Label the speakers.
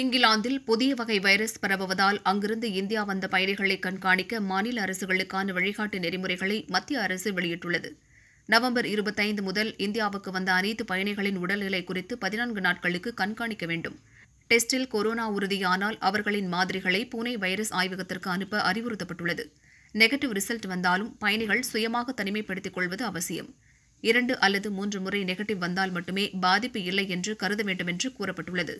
Speaker 1: இங்கிலாந்தில் புதிய வகை வைரஸ் பரவுவதால் அங்கிருந்து இந்தியா வந்த பயணிகளை கண்காணிக்க மாநில அரசுகளுக்கான வழிகாட்டு நெறிமுறைகளை மத்திய அரசு வெளியிட்டுள்ளது நவம்பர் இருபத்தைந்து முதல் இந்தியாவுக்கு வந்த அனைத்து பயணிகளின் உடல்நிலை குறித்து பதினான்கு நாட்களுக்கு கண்காணிக்க வேண்டும் டெஸ்டில் கொரோனா உறுதியானால் அவர்களின் மாதிரிகளை பூனே வைரஸ் ஆய்வகத்திற்கு அனுப்ப அறிவுறுத்தப்பட்டுள்ளது நெகட்டிவ் ரிசல்ட் வந்தாலும் பயணிகள் சுயமாக தனிமைப்படுத்திக் கொள்வது அவசியம் இரண்டு அல்லது மூன்று முறை நெகட்டிவ் வந்தால் மட்டுமே பாதிப்பு இல்லை என்று கருத வேண்டும் என்று கூறப்பட்டுள்ளது